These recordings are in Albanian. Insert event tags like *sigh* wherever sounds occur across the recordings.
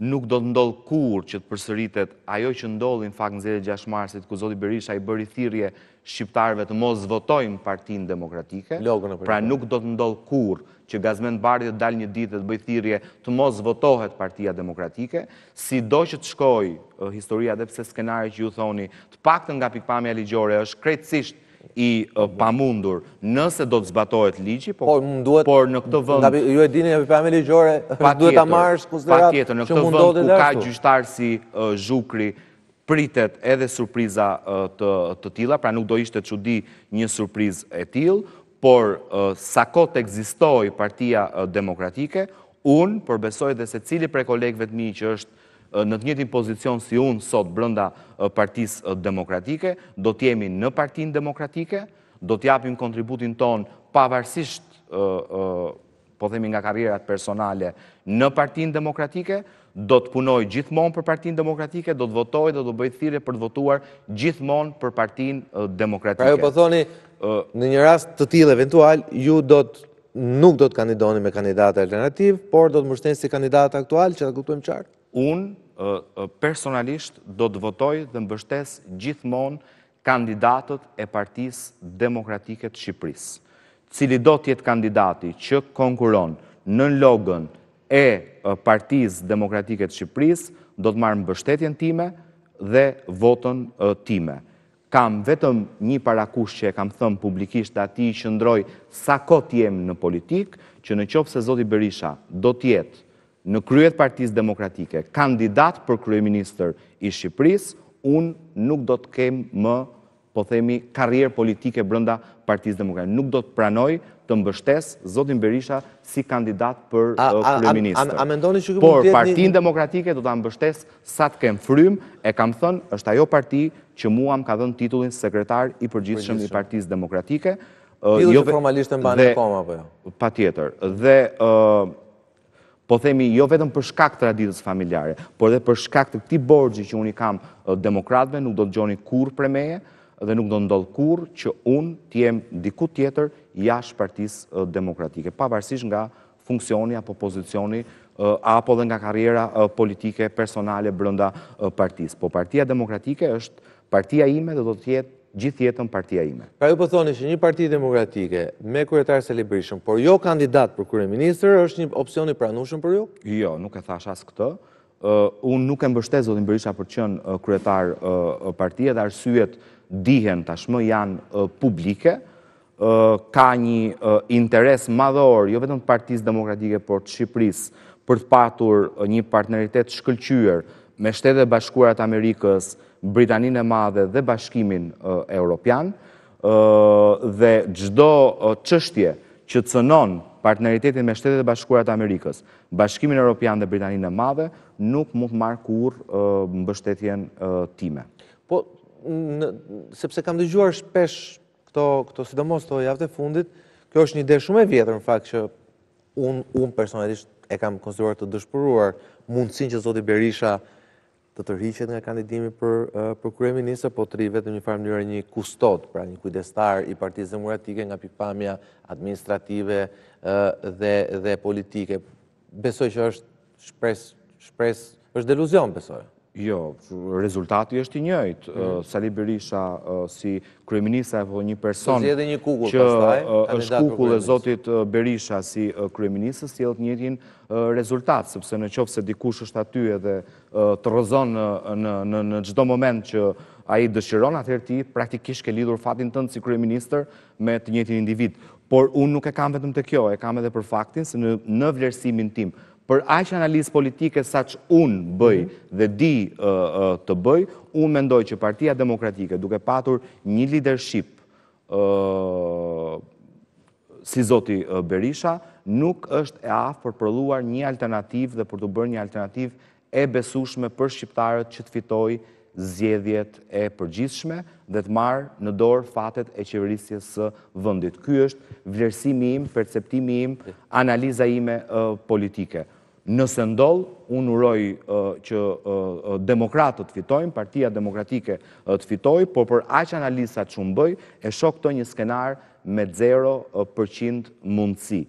nuk do të ndollë kur që të përsëritet ajo që ndollë në fakt në zedet 6 marsit, ku Zoti Berisha i bëri thirje shqiptarve të mos zvotojnë partinë demokratike, pra nuk do të ndollë kur që Gazmen Bardi të dalë një ditë dhe të bëjë thirje të mos zvotohet partia demokratike, si do që të shkoj eh, historia dhe pse skenari që ju thoni të pakten nga pikpamja ligjore është krejtësisht i pamundur nëse do të zbatojt ligji, po- po, por në këtë vënd... Ju e dini e përpame ligjore, duhet të marrë shkonsiderat... Pa tjetër, në këtë vënd ku ka gjyshtarë si zhukri, pritet edhe surpriza të tila, pra nuk do ishte të qudi një surpriz e til, por sa kote egzistoj partia demokratike, unë përbesoj dhe se cili prej kolegve të mi që është në të njëtin pozicion si unë sot brënda partis demokratike, do t'jemi në partin demokratike, do t'japim kontributin ton pavarësisht, po themi nga karierat personale, në partin demokratike, do të punoj gjithmon për partin demokratike, do të votoj dhe do bëjtë thire për të votuar gjithmon për partin demokratike. Pra ju po thoni, në një rast të tjilë eventual, ju do të nuk do të kandidoni me kandidatë alternativ, por do të mështenë si kandidatë aktual, që të kuptojmë qartë? unë personalisht do të votoj dhe mbështes gjithmonë kandidatët e partis demokratiket Shqipëris, cili do tjetë kandidati që konkuron në logën e partis demokratiket Shqipëris, do të marë mbështetjen time dhe votën time. Kam vetëm një parakush që e kam thëmë publikisht dhe ati i shëndroj sa kot jemë në politikë, që në qofë se Zoti Berisha do tjetë në kryet partiz demokratike, kandidat për kryeministër i Shqipëris, unë nuk do të kem më, po themi, karrierë politike brënda partiz demokratike. Nuk do të pranoj të mbështes Zotin Berisha si kandidat për uh, kryeministër. A, mendoni që a, a mendoni Por, partin demokratike do të mbështes sa të kem frym, e kam thënë, është ajo parti që mua më ka dhënë titullin sekretar i përgjithshëm i partiz demokratike. Pilu uh, jo, që formalisht e mba në koma, po jo? Pa tjetër. Dhe... Uh, po themi jo vetëm për shkak të raditës familjare, por dhe për shkak të këti borgji që unë i kam demokratve, nuk do të gjoni kur për meje, dhe nuk do të ndodhë kur që unë të jemë diku tjetër jash partis demokratike, pa nga funksioni apo pozicioni, apo dhe nga karriera politike personale brënda partis. Po partia demokratike është partia ime dhe do të jetë gjithë jetën partia ime. Ka pra ju pëthoni po që një parti demokratike me kuretarës e liberishëm, por jo kandidat për kure minister, është një opcion i pranushëm për ju? Jo, nuk e thash asë këtë. Unë nuk e mbështet, zotin berisha për qënë kuretar partia, dhe arsyet dihen tashmë janë publike, ka një interes madhor, jo vetëm partiz demokratike, por të Shqipëris, për të patur një partneritet shkëllqyër me shtetet bashkurat Amerikës, Britaninë e Madhe dhe Bashkimin Europian dhe gjdo qështje që cënon partneritetin me shtetet e bashkurat Amerikës, Bashkimin Europian dhe Britaninë e Madhe, nuk mund marrë kur mbështetjen time. Po, sepse kam dëgjuar shpesh këto sidomos të javët e fundit, kjo është një ide shumë e vjetër në fakt që unë personalisht e kam konsideruar të dëshpëruar mundësin që Zoti Berisha nështë të tërhiqet nga kandidimi për kreminisë, po të rive të një farë mënyrë një kustot, pra një kujdestar i partizëm demokratike nga pikpamja administrative dhe politike. Besoj që është shpres, është deluzion, besoj. Jo, rezultati është i njëjtë. Mm. Sali Berisha si kryeminisa e po një person që është kukull e zotit Berisha si kryeminisa si jelët njëtin rezultat, sëpse në qofë se dikush është aty edhe të rëzon në gjdo moment që a i dëshiron, atër ti praktikish ke lidur fatin tënë si kryeminister me të njëtin individ. Por unë nuk e kam vetëm të kjo, e kam edhe për faktin se në vlerësimin tim, për aqë analizë politike sa që unë bëj mhm. dhe di të bëj, unë mendoj që partia demokratike duke patur një leadership si zoti Berisha, nuk është e afë për një alternativ dhe për të bërë një alternativ e besushme për shqiptarët që të fitoj zjedhjet e përgjithshme dhe të marë në dorë fatet e qeverisjes së vëndit. Ky është vlerësimi im, perceptimi im, analiza ime politike. Nëse ndollë, unë uroj që demokratët të fitojnë, partia demokratike të fitojnë, por për aqë analisa që më bëjë, e shok të një skenar me 0% mundësi.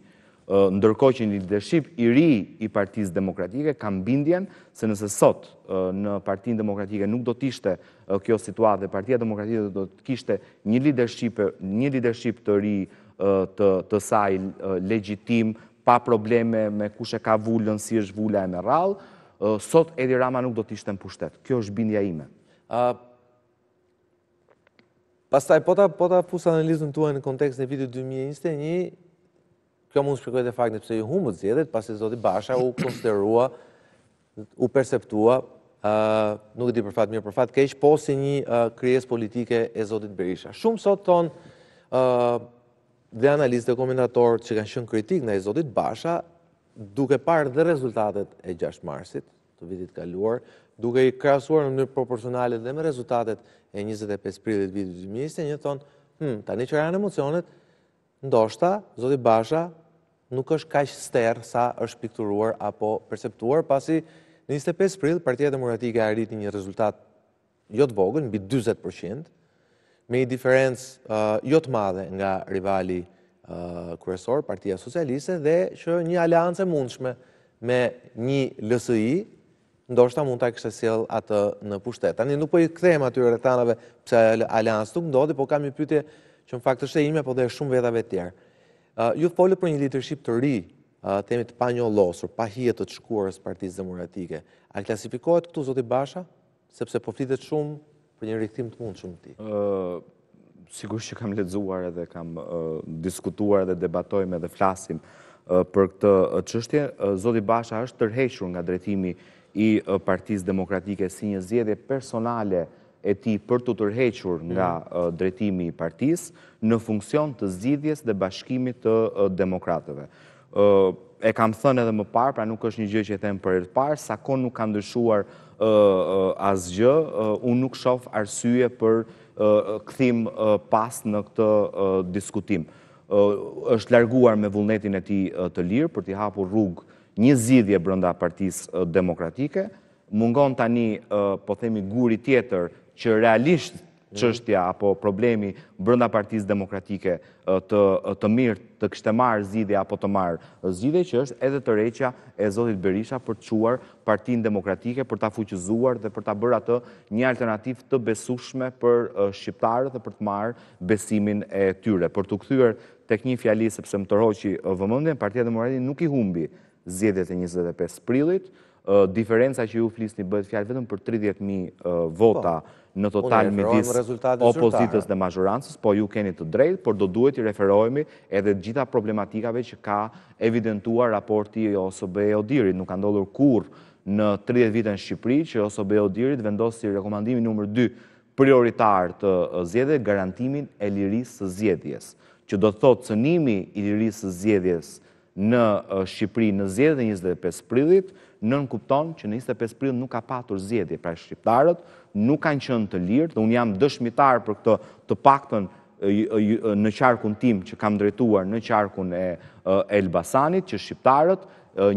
Ndërko që një leadership i ri i partiz demokratike, kam bindjen se nëse sot në partin demokratike nuk do tishte kjo situatë dhe partia demokratike do të kishte një leadership të ri të saj legjitim, pa probleme me kushe ka vullën, si është vullëa e me rallë, sot Edi Rama nuk do t'ishtë në pushtet. Kjo është bindja ime. Pastaj, po, po t'a fusë analizën tuaj në kontekst në vitit 2021, Kjo mund shpikojt e fakt në pëse i humë të zjedet, pas e Zoti Basha u konsiderua, u perceptua, nuk e di për fatë mirë për fatë, ke po ishë një kryes politike e Zotit Berisha. Shumë sot tonë, dhe analistë dhe komendatorë që kanë shënë kritik në e Zotit Basha, duke parë dhe rezultatet e 6 marsit të vitit kaluar, duke i krasuar në mënyrë proporcionale dhe me rezultatet e 25 prilit vitit të një tonë, hmm, ta një që rranë emocionet, ndoshta, Zotit Basha nuk është ka sterë sa është pikturuar apo perceptuar, pasi në 25 prilit, partijet e moratike a një rezultat jotë vogën, në bitë 20%, me i diferencë uh, jo të madhe nga rivali uh, kërësor, partia socialiste, dhe që një aliancë mundshme me një lësëi, ndoshta mund të kështë sjell atë në pushtet. Ani nuk po i këthejmë atyre rëtanave pëse aliancë nuk ndodhi, po kam një pytje që në faktë është e ime, po dhe shumë vetave tjerë. Uh, ju të folët për një leadership të ri, temit të pa një losur, pa hije të të shkuarës partiz demokratike. A klasifikohet këtu, Zoti Basha, sepse po flitet shumë për një rikëtim të mund shumë ti? Sigur që kam ledzuar edhe kam diskutuar edhe debatojmë edhe flasim për këtë qështje. Zoti Basha është tërhequr nga drejtimi i partiz demokratike si një zjedje personale e ti për të tërhequr nga mm. drejtimi i partis në funksion të zgjidhjes dhe bashkimit të demokratëve. E kam thënë edhe më parë, pra nuk është një gjë që e themë për e të parë, sa konë nuk kanë dëshuar asgjë, unë nuk shof arsye për këthim pas në këtë diskutim. është larguar me vullnetin e ti të lirë për t'i hapur rrugë një zidhje brënda partis demokratike, mungon tani, po themi, guri tjetër që realisht qështja mm. apo problemi brënda partiz demokratike të mirë të kështë marë zidhe apo të marë zidhe që është edhe të reqja e Zotit Berisha për të quar partin demokratike, për të fuqizuar dhe për të bërë atë një alternativ të besushme për shqiptarët dhe për të marë besimin e tyre. Për të këthyër tek një fjali sepse më të roqi vëmëndin, partia demokratin nuk i humbi zidhe të 25 prillit, diferenca që ju flisni bëhet fjalë vetëm për 30.000 vota po në total me disë opozitës dhe mazhurancës, po ju keni të drejtë, por do duhet i referohemi edhe gjitha problematikave që ka evidentua raporti i e Odirit. Nuk ka ndodhur kur në 30 vite në Shqipëri që OSOB e Odirit vendosë si rekomandimi nëmër 2 prioritar të zjedhe garantimin e lirisë të zjedhjes. Që do të thotë cënimi i lirisë të zjedhjes në Shqipëri në zjedhe 25 prilit, nën kupton që në 25 prill nuk ka patur zjedje pra shqiptarët, nuk kanë qënë të lirë, dhe unë jam dëshmitar për këto të pakton në qarkun tim që kam drejtuar në qarkun e Elbasanit, që shqiptarët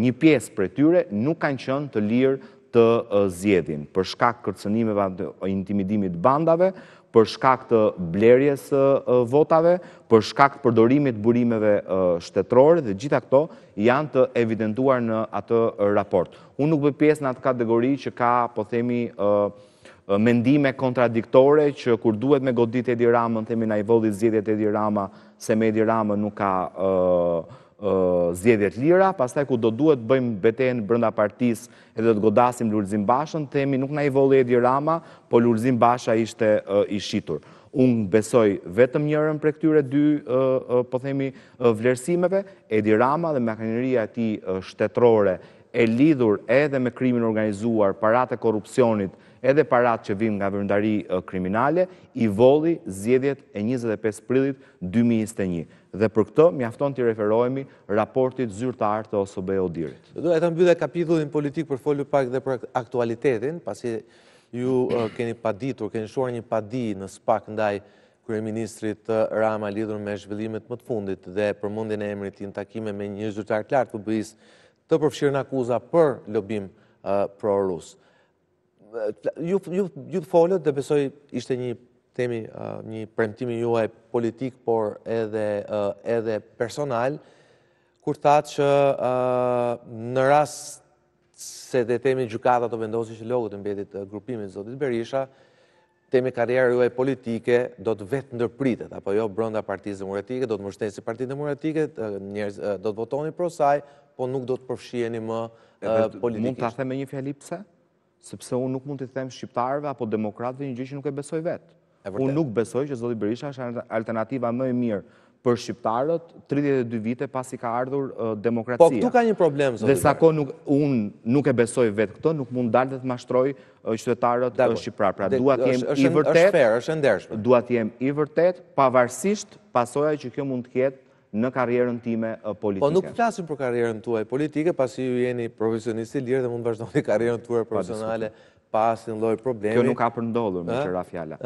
një piesë për tyre nuk kanë qënë të lirë të zjedin, për shkak kërcenimeve atë intimidimit bandave, për shkak të blerjes votave, për shkak të përdorimit burimeve shtetrore, dhe gjitha këto janë të evidentuar në atë raport. Unë nuk bëpjes në atë kategori që ka, po themi, mendime kontradiktore që kur duhet me godit e dirama, në temi na i vodit zjedit e se me dirama nuk ka zjedjet lira, pastaj ku do duhet bëjmë beten brënda partis edhe të godasim lurëzim bashën, temi nuk na i vole edhi rama, po lurëzim basha ishte i shqitur. Unë besoj vetëm njërën për këtyre dy, po themi, vlerësimeve, edhi rama dhe mekaniria ti shtetrore e lidhur edhe me krimin organizuar, parate korupcionit, edhe parat që vim nga vërndari kriminale, i voli zjedjet e 25 prilit 2021. Dhe për këto, mjafton të referohemi raportit zyrtar të osobe o dirit. Do e të mbjude kapitullin politik për folju pak dhe për aktualitetin, pasi ju keni paditur, keni shuar një padi në spak ndaj Kryeministrit Rama lidur me zhvillimet më të fundit dhe për mundin e emrit i në takime me një zyrtar lartë të bëjis të përfshirë në akuza për lobim pro-rusë. Ju të folët dhe besoj ishte një temi, një premtimi juaj politik, por edhe personal, kur tha që në rast se dhe temi gjukata të vendosi që logët në bedit grupimit Zotit Berisha, temi karriere juaj politike do të vetë ndërpritet, apo jo brënda partijës demokratike, do të mështenë si partijës dhe njerëz do të votoni prosaj, po nuk do të përfshieni më politikisht. Mund të athe me një fjallipëse? sepse unë nuk mund të them shqiptarve apo demokratëve një gjithë që nuk e besoj vetë. Unë nuk besoj që Zoti Berisha është alternativa më e mirë për shqiptarët 32 vite pas i ka ardhur demokracia. Po, këtu ka një problem, Zoti Berisha. Dhe sako unë nuk e besoj vetë këto, nuk mund dalë dhe të mashtroj qytetarët shqiptarë. Pra, duat jem i vërtet, duat jem i vërtet, pavarsisht pasoja që kjo mund të kjetë në karrierën time politike. Po nuk flasim për karrierën tuaj politike, pasi ju jeni profesionisti lirë dhe mund të bashkëdojnë *laughs* karrierën tuaj profesionale pasin loj problemi. Kjo nuk ka për ndollur, më që rafjala.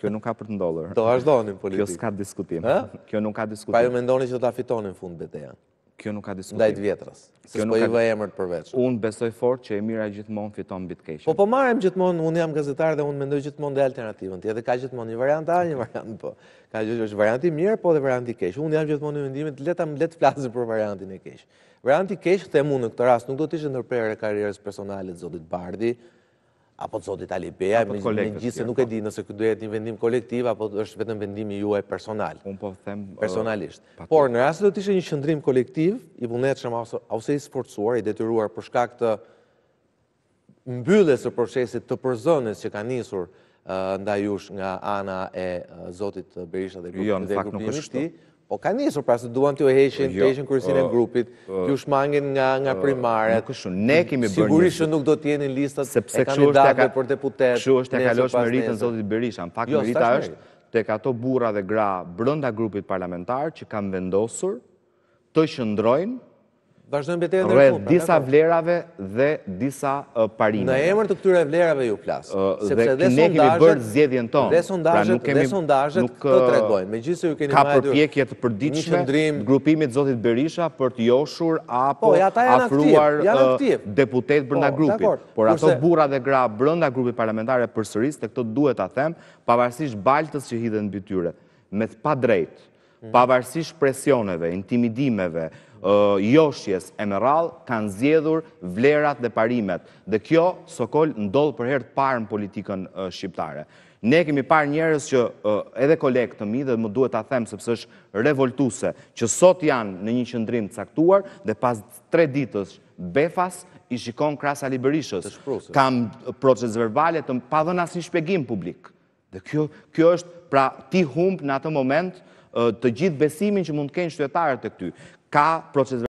Kjo nuk ka për ndollur. Do vazhdojnë politike. Kjo s'ka diskutim. Kjo nuk ka diskutim. Pa ju mendoni ndoni që do të fitonin fund bete janë kjo nuk ka diskutim. Ndajt vjetrës. Kjo nuk ka emër përveç. Un besoj fort që e mira gjithmonë fiton mbi të keqen. Po po marrem gjithmonë, un jam gazetar dhe un mendoj gjithmonë dhe alternativën. Ti edhe ka gjithmonë një variant A, një variant po. Ka gjë që është variant i mirë, po dhe variant i keq. Un jam gjithmonë në mendimin të leta më le të flasë për variantin e keq. Variant i keq, them un në këtë rast, nuk do të ishte ndërprerje e personale zotit Bardhi, Apo të zotit Ali Beja, me gjithë se nuk e po. di nëse këtë duhet një vendim kolektiv, apo është vetëm vendimi ju e personal. Unë po them... Personalisht. Por, në rrasë do të ishe një shëndrim kolektiv, i bunet shëmë ause i sforcuar, i detyruar përshka këtë mbyllës e përshesit të përzënës që ka njësur nda jush nga ana e zotit Berisha dhe grupin e shti, Po ka njësur, pra se duham të ju heshin, jo, të heshin kërësin e grupit, të ju shmangin nga primaret. Nuk është, ne kemi bërë Sigurisht që nuk do t'jeni listat e kandidatëve për deputet. Kështu është e kalosh me rritën Zotit Berisha. Në fakt, jo, me është të kato bura dhe gra brënda grupit parlamentar që kam vendosur të shëndrojnë vazhdojmë betejën e fundit. Rreth disa vlerave dhe disa uh, parimeve. Në emër të këtyre vlerave ju flas, sepse dhe sondazhet ne kemi bërë zgjedhjen tonë. Dhe sondazhet, pra, dhe sondazhet nuk, të tregojnë. Megjithëse ju keni marrë ka përpjekje të përditshme grupimit Zotit Berisha për të joshur apo po, ja, afruar aktiv, deputet po, brenda po, grupit. por ato burra dhe gra brenda grupit parlamentar e përsërisë tek këto duhet ta them, pavarësisht baltës që hidhen mbi tyre me të pa drejtë Mm. pavarësish presioneve, intimidimeve, joshjes e më kanë zjedhur vlerat dhe parimet. Dhe kjo, Sokol, ndodhë për herë të parë në politikën shqiptare. Ne kemi parë njerës që edhe kolektë të mi dhe më duhet ta themë sepse është revoltuse që sot janë në një qëndrim të saktuar dhe pas tre ditës befas i shikon krasa liberishës. Kam proces verbalet të më padhën asë një shpegim publik. Dhe kjo është pra ti humpë në atë moment të gjithë besimin që mund të kenë shtetarët e këty. Ka proces